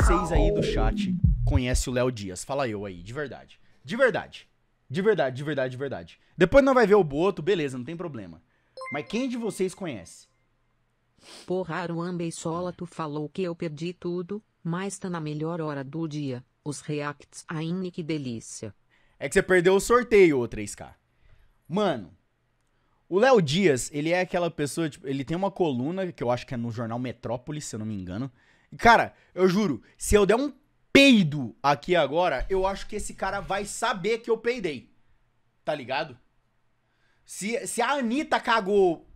vocês aí do chat conhecem o Léo Dias? Fala eu aí, de verdade. De verdade. De verdade, de verdade, de verdade. Depois não vai ver o Boto, beleza, não tem problema. Mas quem de vocês conhece? Porra, Aruan Beisola, tu falou que eu perdi tudo, mas tá na melhor hora do dia. Os reacts, ainda que delícia. É que você perdeu o sorteio, ô 3K. Mano, o Léo Dias, ele é aquela pessoa, tipo, ele tem uma coluna, que eu acho que é no jornal Metrópolis, se eu não me engano. E, cara, eu juro, se eu der um peido aqui agora, eu acho que esse cara vai saber que eu peidei. Tá ligado? Se, se a Anitta cagou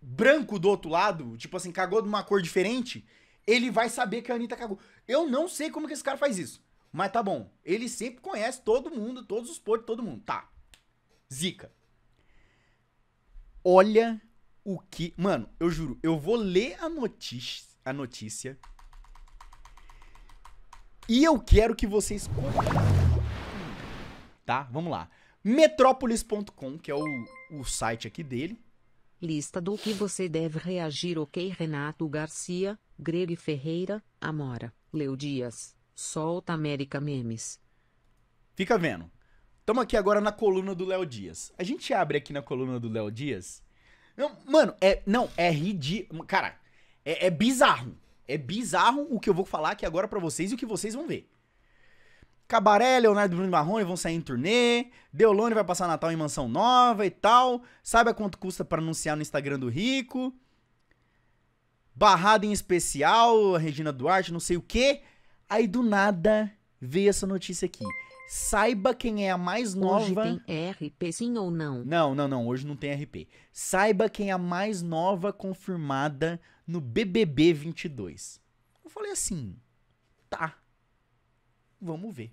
branco do outro lado, tipo assim, cagou de uma cor diferente, ele vai saber que a Anitta cagou. Eu não sei como que esse cara faz isso. Mas tá bom, ele sempre conhece todo mundo, todos os podres, todo mundo. Tá. Zica. Olha o que. Mano, eu juro, eu vou ler a notícia. A notícia e eu quero que vocês. Tá? Vamos lá. Metrópolis.com, que é o, o site aqui dele. Lista do que você deve reagir, ok? Renato Garcia, Greg Ferreira, Amora, Leo Dias, Solta América Memes. Fica vendo. Estamos aqui agora na coluna do Léo Dias. A gente abre aqui na coluna do Léo Dias. Não, mano, é. Não, é ridículo. Cara, é, é bizarro. É bizarro o que eu vou falar aqui agora para vocês e o que vocês vão ver. Cabaré, Leonardo Bruno Marrone vão sair em turnê. Deolone vai passar Natal em mansão nova e tal. Sabe a quanto custa para anunciar no Instagram do Rico. Barrada em especial, Regina Duarte, não sei o quê. Aí do nada veio essa notícia aqui. Saiba quem é a mais nova. Hoje tem RP sim ou não? Não, não, não. Hoje não tem RP. Saiba quem é a mais nova confirmada no BBB 22. Eu falei assim, tá. Vamos ver.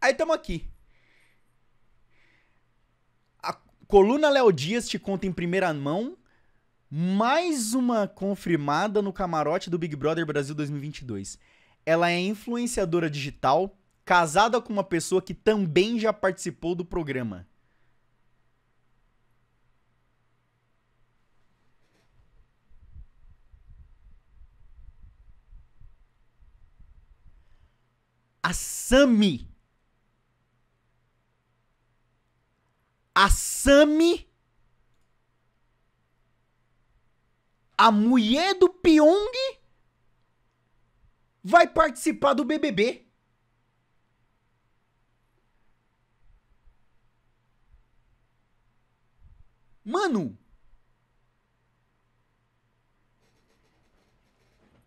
Aí tamo aqui. A coluna Léo Dias te conta em primeira mão mais uma confirmada no camarote do Big Brother Brasil 2022 ela é influenciadora digital, casada com uma pessoa que também já participou do programa. A Sami. A Sami. A mulher do Pyong vai participar do BBB. Mano!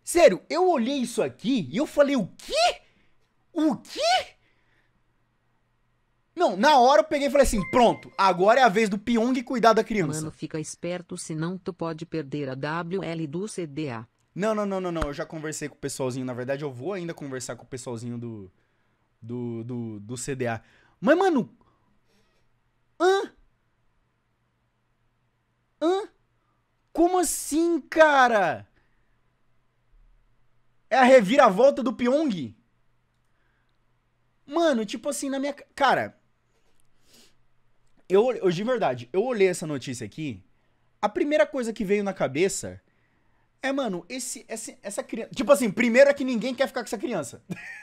Sério, eu olhei isso aqui e eu falei, o quê? O quê? Não, na hora eu peguei e falei assim, pronto, agora é a vez do Pyong cuidar da criança. Mano, fica esperto, senão tu pode perder a WL do CDA. Não, não, não, não, não. Eu já conversei com o pessoalzinho. Na verdade, eu vou ainda conversar com o pessoalzinho do. Do, do, do CDA. Mas, mano. Hã? Hã? Como assim, cara? É a reviravolta do Pyong? Mano, tipo assim, na minha. Cara. Eu, eu, de verdade, eu olhei essa notícia aqui. A primeira coisa que veio na cabeça é, mano, esse, esse, essa criança. Tipo assim, primeiro é que ninguém quer ficar com essa criança.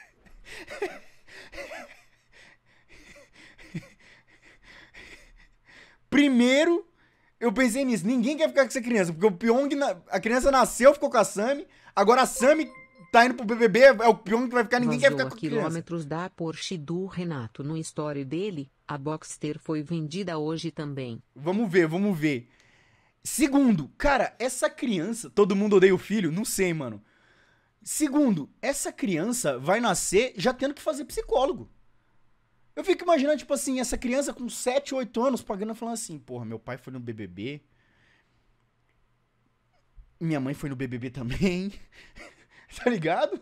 primeiro, eu pensei nisso. Ninguém quer ficar com essa criança. Porque o Pyong. Na... A criança nasceu, ficou com a Sami. Agora a Sami tá indo pro BBB. É o Pyong que vai ficar. Ninguém Vazou quer ficar com a criança. quilômetros da Porsche do Renato no história dele. A Boxster foi vendida hoje também. Vamos ver, vamos ver. Segundo, cara, essa criança. Todo mundo odeia o filho? Não sei, mano. Segundo, essa criança vai nascer já tendo que fazer psicólogo. Eu fico imaginando, tipo assim, essa criança com 7, 8 anos pagando falando assim: porra, meu pai foi no BBB. Minha mãe foi no BBB também. tá ligado?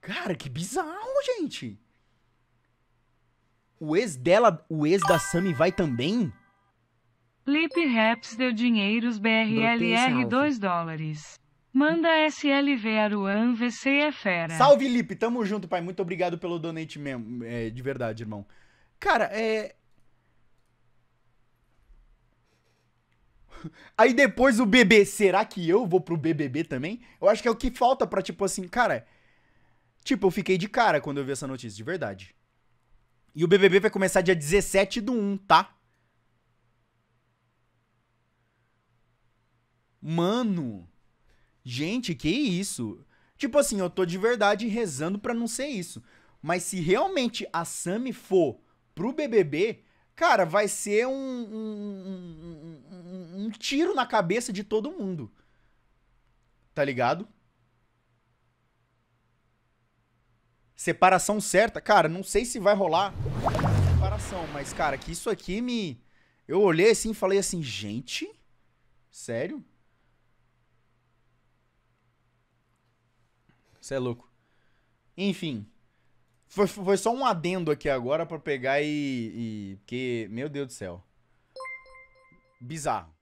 Cara, que bizarro, gente. O ex dela, o ex da Sammy vai também? Lip Raps deu dinheiros BRLR 2 dólares. Manda SLV Aruan VC é fera. Salve, Lip. Tamo junto, pai. Muito obrigado pelo donate mesmo. É, de verdade, irmão. Cara, é. Aí depois o BB, será que eu vou pro BBB também? Eu acho que é o que falta pra, tipo assim, cara. Tipo, eu fiquei de cara quando eu vi essa notícia, de verdade. E o BBB vai começar dia 17 do 1, tá? Mano, gente, que isso? Tipo assim, eu tô de verdade rezando pra não ser isso. Mas se realmente a Sami for pro BBB, cara, vai ser um, um, um, um tiro na cabeça de todo mundo. Tá ligado? Separação certa, cara, não sei se vai rolar separação, mas, cara, que isso aqui me. Eu olhei assim e falei assim, gente? Sério? Você é louco. Enfim. Foi, foi só um adendo aqui agora para pegar e, e. Porque, meu Deus do céu. Bizarro.